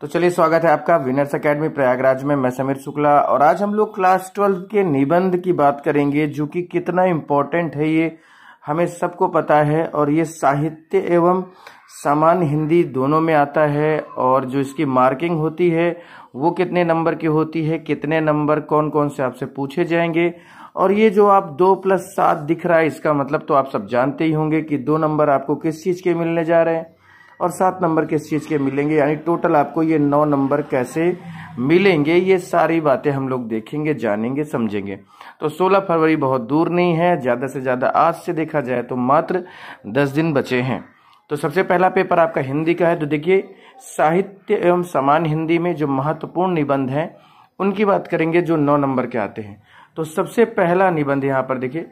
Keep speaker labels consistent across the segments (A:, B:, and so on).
A: तो चलिए स्वागत है आपका विनर्स एकेडमी प्रयागराज में मैं समीर शुक्ला और आज हम लोग क्लास ट्वेल्व के निबंध की बात करेंगे जो कि कितना इम्पोर्टेंट है ये हमें सबको पता है और ये साहित्य एवं सामान्य हिंदी दोनों में आता है और जो इसकी मार्किंग होती है वो कितने नंबर की होती है कितने नंबर कौन कौन से आपसे पूछे जाएंगे और ये जो आप दो प्लस सात दिख रहा है इसका मतलब तो आप सब जानते ही होंगे कि दो नंबर आपको किस चीज़ के मिलने जा रहे हैं और सात नंबर किस चीज़ के मिलेंगे यानी टोटल आपको ये नौ नंबर कैसे मिलेंगे ये सारी बातें हम लोग देखेंगे जानेंगे समझेंगे तो 16 फरवरी बहुत दूर नहीं है ज़्यादा से ज़्यादा आज से देखा जाए तो मात्र 10 दिन बचे हैं तो सबसे पहला पेपर आपका हिंदी का है तो देखिए साहित्य एवं समान हिंदी में जो महत्वपूर्ण निबंध हैं उनकी बात करेंगे जो नौ नंबर के आते हैं तो सबसे पहला निबंध यहाँ पर देखिए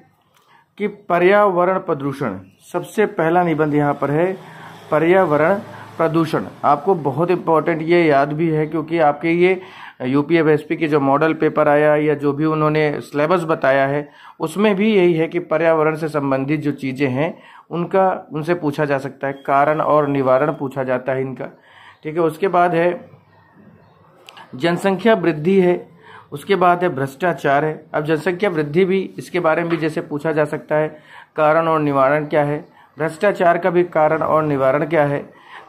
A: कि पर्यावरण प्रदूषण सबसे पहला निबंध यहाँ पर है पर्यावरण प्रदूषण आपको बहुत इम्पोर्टेंट ये याद भी है क्योंकि आपके ये यू पी के जो मॉडल पेपर आया या जो भी उन्होंने सिलेबस बताया है उसमें भी यही है कि पर्यावरण से संबंधित जो चीज़ें हैं उनका उनसे पूछा जा सकता है कारण और निवारण पूछा जाता है इनका ठीक है उसके बाद है जनसंख्या वृद्धि है उसके बाद है भ्रष्टाचार है अब जनसंख्या वृद्धि भी इसके बारे में भी जैसे पूछा जा सकता है कारण और निवारण क्या है भ्रष्टाचार का भी कारण और निवारण क्या है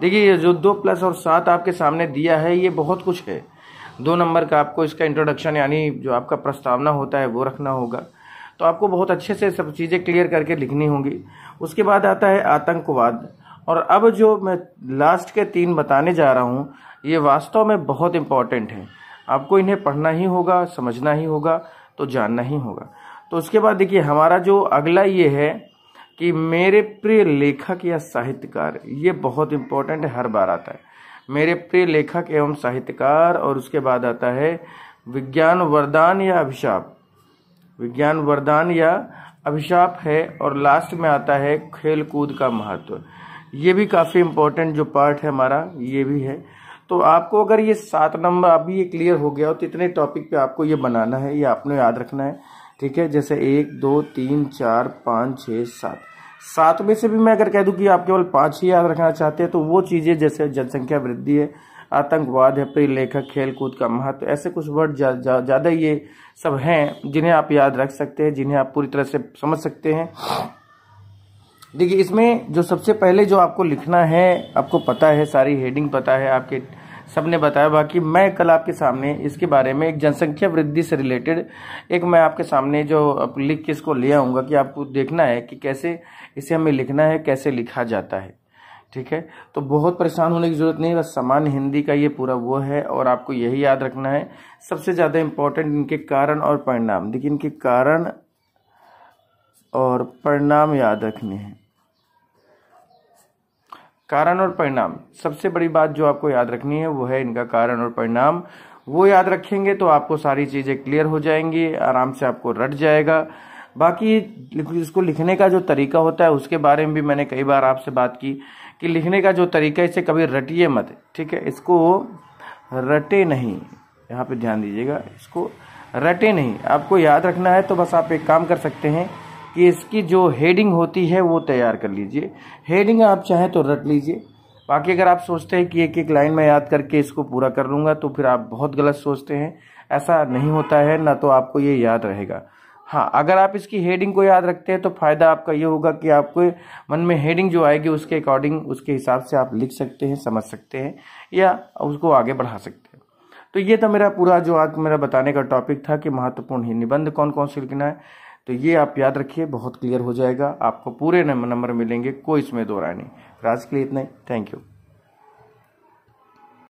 A: देखिए ये जो दो प्लस और सात आपके सामने दिया है ये बहुत कुछ है दो नंबर का आपको इसका इंट्रोडक्शन यानी जो आपका प्रस्तावना होता है वो रखना होगा तो आपको बहुत अच्छे से सब चीज़ें क्लियर करके लिखनी होंगी उसके बाद आता है आतंकवाद और अब जो मैं लास्ट के तीन बताने जा रहा हूँ ये वास्तव में बहुत इम्पॉर्टेंट है आपको इन्हें पढ़ना ही होगा समझना ही होगा तो जानना ही होगा तो उसके बाद देखिए हमारा जो अगला ये है कि मेरे प्रिय लेखक या साहित्यकार ये बहुत इम्पोर्टेंट हर बार आता है मेरे प्रिय लेखक एवं साहित्यकार और उसके बाद आता है विज्ञान वरदान या अभिशाप विज्ञान वरदान या अभिशाप है और लास्ट में आता है खेल कूद का महत्व ये भी काफ़ी इम्पोर्टेंट जो पार्ट है हमारा ये भी है तो आपको अगर ये सात नंबर अभी ये क्लियर हो गया हो तो इतने टॉपिक पे आपको ये बनाना है ये आपने याद रखना है ठीक है जैसे एक दो तीन चार पाँच छः सात सात में से भी मैं अगर कह दूं कि आप केवल पाँच ही याद रखना चाहते हैं तो वो चीज़ें जैसे जनसंख्या वृद्धि है आतंकवाद है प्रिय लेखक खेल कूद का महत्व ऐसे कुछ वर्ड ज़्यादा जा, जा, ये सब हैं जिन्हें आप याद रख सकते हैं जिन्हें आप पूरी तरह से समझ सकते हैं देखिए इसमें जो सबसे पहले जो आपको लिखना है आपको पता है सारी हेडिंग पता है आपके सबने बताया बाकी मैं कल आपके सामने इसके बारे में एक जनसंख्या वृद्धि से रिलेटेड एक मैं आपके सामने जो लिख के इसको ले आऊँगा कि आपको देखना है कि कैसे इसे हमें लिखना है कैसे लिखा जाता है ठीक है तो बहुत परेशान होने की ज़रूरत नहीं बस सामान्य हिंदी का ये पूरा वो है और आपको यही याद रखना है सबसे ज़्यादा इम्पोर्टेंट इनके कारण और परिणाम देखिए इनके कारण और परिणाम याद रखने हैं कारण और परिणाम सबसे बड़ी बात जो आपको याद रखनी है वो है इनका कारण और परिणाम वो याद रखेंगे तो आपको सारी चीज़ें क्लियर हो जाएंगी आराम से आपको रट जाएगा बाकी इसको लिखने का जो तरीका होता है उसके बारे में भी मैंने कई बार आपसे बात की कि लिखने का जो तरीका है इसे कभी रटिए मत ठीक है इसको रटे नहीं यहाँ पे ध्यान दीजिएगा इसको रटे नहीं आपको याद रखना है तो बस आप एक काम कर सकते हैं कि इसकी जो हेडिंग होती है वो तैयार कर लीजिए हेडिंग आप चाहें तो रट लीजिए बाकी अगर आप सोचते हैं कि एक एक लाइन में याद करके इसको पूरा कर लूँगा तो फिर आप बहुत गलत सोचते हैं ऐसा नहीं होता है ना तो आपको ये याद रहेगा हाँ अगर आप इसकी हेडिंग को याद रखते हैं तो फ़ायदा आपका ये होगा कि आपको मन में हेडिंग जो आएगी उसके अकॉर्डिंग उसके हिसाब से आप लिख सकते हैं समझ सकते हैं या उसको आगे बढ़ा सकते हैं तो ये था मेरा पूरा जो आज मेरा बताने का टॉपिक था कि महत्वपूर्ण ही निबंध कौन कौन से लिखना है तो ये आप याद रखिए बहुत क्लियर हो जाएगा आपको पूरे नंबर मिलेंगे कोई इसमें दो राय नहीं आज के लिए इतना ही थैंक यू